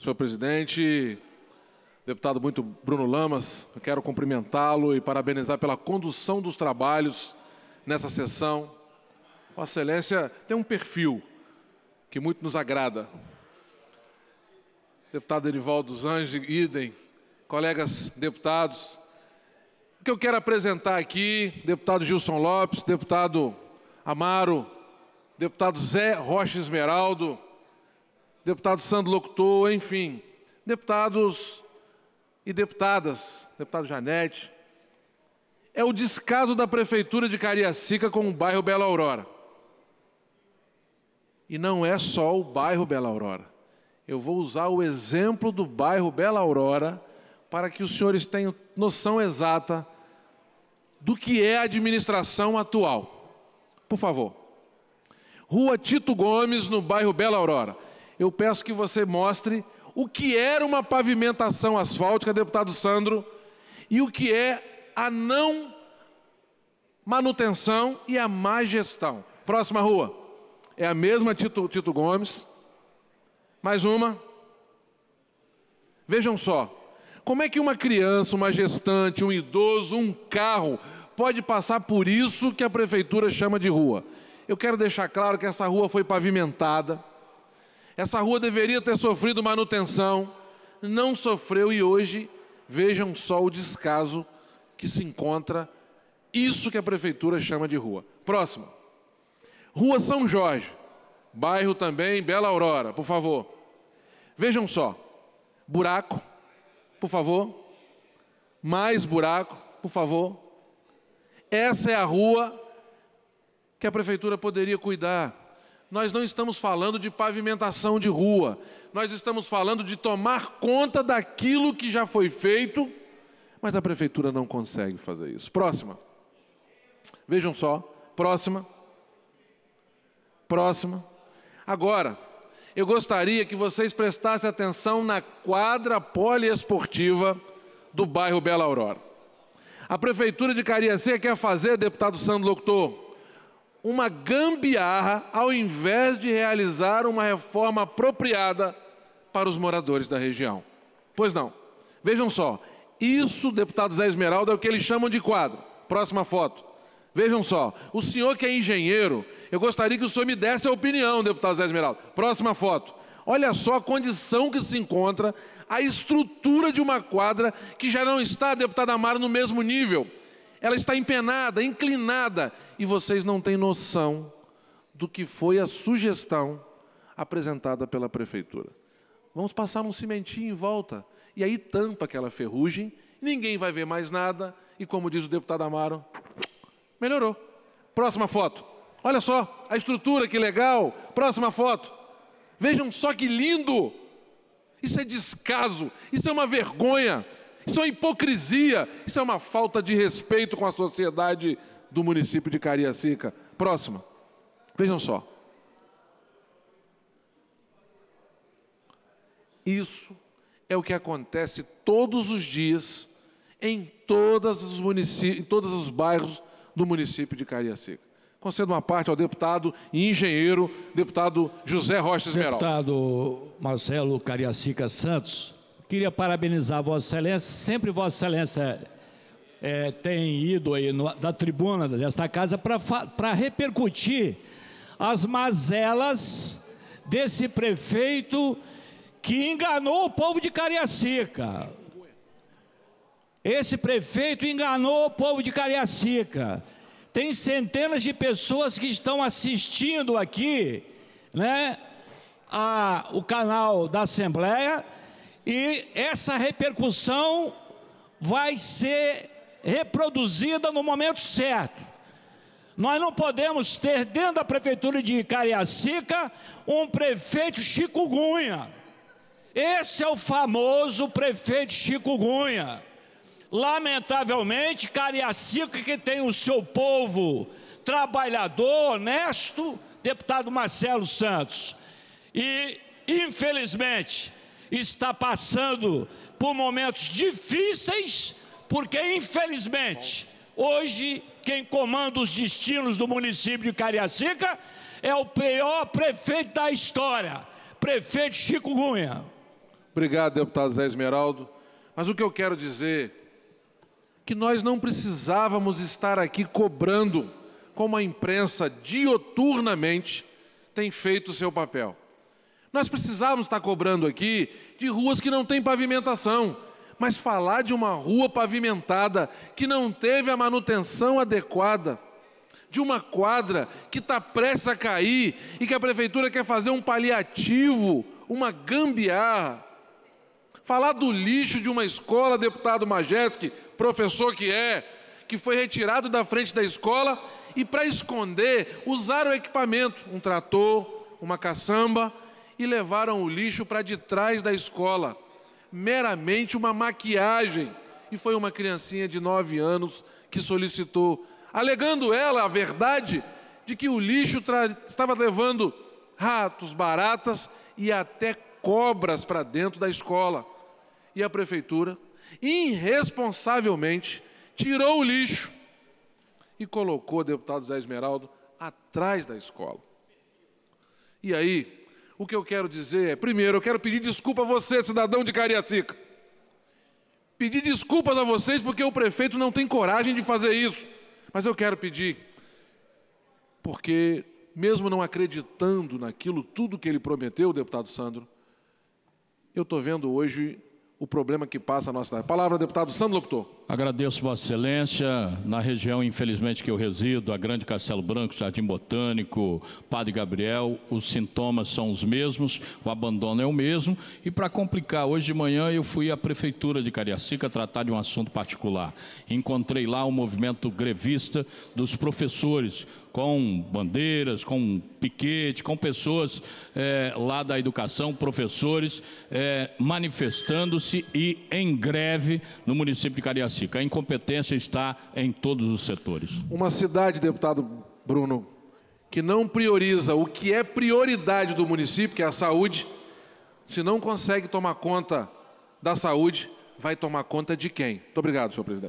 Senhor presidente, deputado muito Bruno Lamas, eu quero cumprimentá-lo e parabenizar pela condução dos trabalhos nessa sessão. Vossa Excelência tem um perfil que muito nos agrada. Deputado Erivaldo Zange, idem, colegas deputados. O que eu quero apresentar aqui, deputado Gilson Lopes, deputado Amaro, deputado Zé Rocha Esmeraldo, deputado Sandro Locutor, enfim, deputados e deputadas, deputado Janete, é o descaso da Prefeitura de Cariacica com o bairro Bela Aurora. E não é só o bairro Bela Aurora. Eu vou usar o exemplo do bairro Bela Aurora para que os senhores tenham noção exata do que é a administração atual. Por favor. Rua Tito Gomes, no bairro Bela Aurora eu peço que você mostre o que era uma pavimentação asfáltica, deputado Sandro, e o que é a não manutenção e a má gestão. Próxima rua. É a mesma Tito, Tito Gomes. Mais uma. Vejam só. Como é que uma criança, uma gestante, um idoso, um carro pode passar por isso que a prefeitura chama de rua? Eu quero deixar claro que essa rua foi pavimentada essa rua deveria ter sofrido manutenção, não sofreu e hoje vejam só o descaso que se encontra isso que a prefeitura chama de rua. Próximo. Rua São Jorge, bairro também Bela Aurora, por favor. Vejam só. Buraco, por favor. Mais buraco, por favor. Essa é a rua que a prefeitura poderia cuidar nós não estamos falando de pavimentação de rua, nós estamos falando de tomar conta daquilo que já foi feito, mas a prefeitura não consegue fazer isso. Próxima. Vejam só, próxima. Próxima. Agora, eu gostaria que vocês prestassem atenção na quadra poliesportiva do bairro Bela Aurora. A prefeitura de Cariacica quer fazer, deputado Sandro Locutor, uma gambiarra ao invés de realizar uma reforma apropriada para os moradores da região. Pois não. Vejam só, isso, deputado Zé Esmeralda, é o que eles chamam de quadro. Próxima foto. Vejam só, o senhor que é engenheiro, eu gostaria que o senhor me desse a opinião, deputado Zé Esmeralda. Próxima foto. Olha só a condição que se encontra a estrutura de uma quadra que já não está, deputada Amaro, no mesmo nível ela está empenada, inclinada, e vocês não têm noção do que foi a sugestão apresentada pela prefeitura. Vamos passar um cimentinho em volta, e aí tampa aquela ferrugem, ninguém vai ver mais nada, e como diz o deputado Amaro, melhorou. Próxima foto. Olha só, a estrutura que legal. Próxima foto. Vejam só que lindo! Isso é descaso, isso é uma vergonha. Isso é hipocrisia, isso é uma falta de respeito com a sociedade do município de Cariacica. Próxima. Vejam só. Isso é o que acontece todos os dias em, todas os municípios, em todos os bairros do município de Cariacica. Concedo uma parte ao deputado e engenheiro, deputado José Rocha Esmeralda. Deputado Marcelo Cariacica Santos, Queria parabenizar Vossa Excelência. Sempre Vossa Excelência é, tem ido aí no, da tribuna desta casa para repercutir as mazelas desse prefeito que enganou o povo de Cariacica. Esse prefeito enganou o povo de Cariacica. Tem centenas de pessoas que estão assistindo aqui, né, a, o canal da Assembleia e essa repercussão vai ser reproduzida no momento certo. Nós não podemos ter dentro da prefeitura de Cariacica um prefeito chikungunya. Esse é o famoso prefeito chikungunya. Lamentavelmente, Cariacica, que tem o seu povo trabalhador, honesto, deputado Marcelo Santos. E, infelizmente, está passando por momentos difíceis, porque infelizmente hoje quem comanda os destinos do município de Cariacica é o pior prefeito da história, prefeito Chico Cunha. Obrigado, deputado Zé Esmeraldo. Mas o que eu quero dizer que nós não precisávamos estar aqui cobrando como a imprensa dioturnamente tem feito o seu papel. Nós precisávamos estar cobrando aqui de ruas que não têm pavimentação, mas falar de uma rua pavimentada que não teve a manutenção adequada, de uma quadra que está prestes a cair e que a prefeitura quer fazer um paliativo, uma gambiarra. Falar do lixo de uma escola, deputado Majeski, professor que é, que foi retirado da frente da escola e para esconder usaram equipamento, um trator, uma caçamba, e levaram o lixo para de trás da escola. Meramente uma maquiagem. E foi uma criancinha de 9 anos que solicitou, alegando ela a verdade de que o lixo estava levando ratos, baratas e até cobras para dentro da escola. E a prefeitura, irresponsavelmente, tirou o lixo e colocou o deputado Zé Esmeraldo atrás da escola. E aí, o que eu quero dizer é, primeiro, eu quero pedir desculpa a você, cidadão de Cariacica. Pedir desculpas a vocês porque o prefeito não tem coragem de fazer isso. Mas eu quero pedir, porque mesmo não acreditando naquilo tudo que ele prometeu, deputado Sandro, eu estou vendo hoje o problema que passa a nossa cidade. Palavra, deputado Sandro Locutor. Agradeço Vossa Excelência. Na região, infelizmente, que eu resido, a Grande Castelo Branco, Jardim Botânico, Padre Gabriel, os sintomas são os mesmos, o abandono é o mesmo. E para complicar, hoje de manhã eu fui à Prefeitura de Cariacica tratar de um assunto particular. Encontrei lá o um movimento grevista dos professores, com bandeiras, com piquete, com pessoas é, lá da educação, professores, é, manifestando-se e em greve no município de Cariacica a incompetência está em todos os setores. Uma cidade, deputado Bruno, que não prioriza o que é prioridade do município, que é a saúde, se não consegue tomar conta da saúde, vai tomar conta de quem? Muito obrigado, senhor presidente.